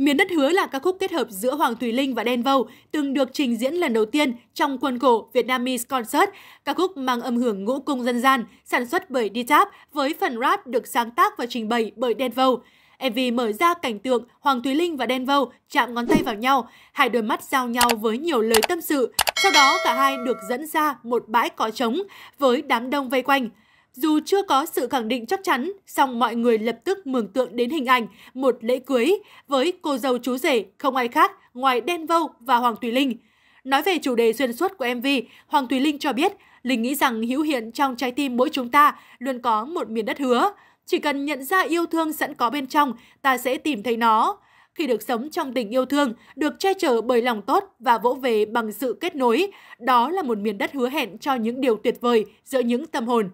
Miền đất hứa là ca khúc kết hợp giữa Hoàng Thùy Linh và Đen Vâu, từng được trình diễn lần đầu tiên trong khuôn khổ Vietnamese Concert. Ca khúc mang âm hưởng ngũ cung dân gian, sản xuất bởi D-Tap với phần rap được sáng tác và trình bày bởi Đen Vâu. MV mở ra cảnh tượng Hoàng Thùy Linh và Đen Vâu chạm ngón tay vào nhau, hai đôi mắt giao nhau với nhiều lời tâm sự. Sau đó cả hai được dẫn ra một bãi cỏ trống với đám đông vây quanh. Dù chưa có sự khẳng định chắc chắn, song mọi người lập tức mường tượng đến hình ảnh một lễ cưới với cô dâu chú rể không ai khác ngoài Đen Vâu và Hoàng Thùy Linh. Nói về chủ đề xuyên suốt của MV, Hoàng Thùy Linh cho biết Linh nghĩ rằng hữu hiện trong trái tim mỗi chúng ta luôn có một miền đất hứa. Chỉ cần nhận ra yêu thương sẵn có bên trong, ta sẽ tìm thấy nó. Khi được sống trong tình yêu thương, được che chở bởi lòng tốt và vỗ về bằng sự kết nối, đó là một miền đất hứa hẹn cho những điều tuyệt vời giữa những tâm hồn.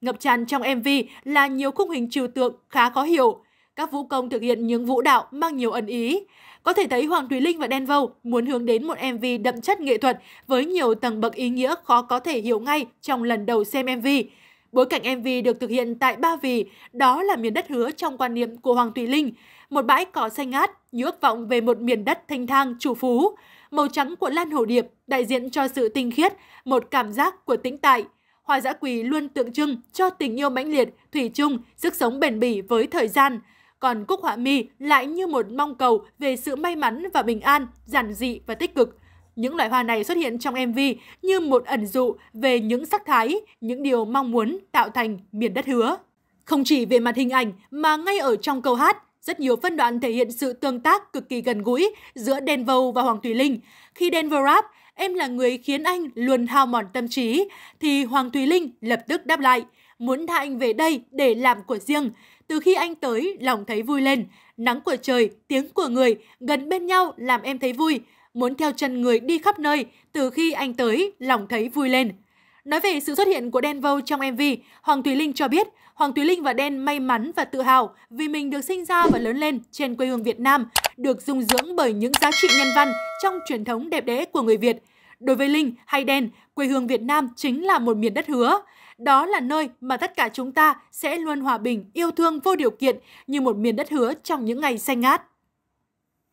Ngập tràn trong MV là nhiều khung hình trừu tượng khá khó hiểu. Các vũ công thực hiện những vũ đạo mang nhiều ẩn ý. Có thể thấy Hoàng Thùy Linh và Đen Vâu muốn hướng đến một MV đậm chất nghệ thuật với nhiều tầng bậc ý nghĩa khó có thể hiểu ngay trong lần đầu xem MV. Bối cảnh MV được thực hiện tại Ba Vì, đó là miền đất hứa trong quan niệm của Hoàng Thùy Linh, một bãi cỏ xanh ngát, nhước vọng về một miền đất thanh thang, chủ phú. Màu trắng của lan hồ điệp đại diện cho sự tinh khiết, một cảm giác của tĩnh tại – hoa dã quỳ luôn tượng trưng cho tình yêu mãnh liệt, thủy chung, sức sống bền bỉ với thời gian. Còn cúc họa mi lại như một mong cầu về sự may mắn và bình an, giản dị và tích cực. Những loại hoa này xuất hiện trong MV như một ẩn dụ về những sắc thái, những điều mong muốn tạo thành miền đất hứa. Không chỉ về mặt hình ảnh mà ngay ở trong câu hát, rất nhiều phân đoạn thể hiện sự tương tác cực kỳ gần gũi giữa Denver và Hoàng Thùy Linh. Khi Denver rap, em là người khiến anh luôn hao mòn tâm trí, thì Hoàng Thùy Linh lập tức đáp lại, muốn tha anh về đây để làm của riêng. Từ khi anh tới, lòng thấy vui lên, nắng của trời, tiếng của người, gần bên nhau làm em thấy vui, muốn theo chân người đi khắp nơi, từ khi anh tới, lòng thấy vui lên. Nói về sự xuất hiện của Đen Vâu trong MV, Hoàng Thùy Linh cho biết Hoàng Thùy Linh và Đen may mắn và tự hào vì mình được sinh ra và lớn lên trên quê hương Việt Nam, được dung dưỡng bởi những giá trị nhân văn trong truyền thống đẹp đẽ của người Việt. Đối với Linh hay Đen, quê hương Việt Nam chính là một miền đất hứa. Đó là nơi mà tất cả chúng ta sẽ luôn hòa bình, yêu thương vô điều kiện như một miền đất hứa trong những ngày xanh ngát.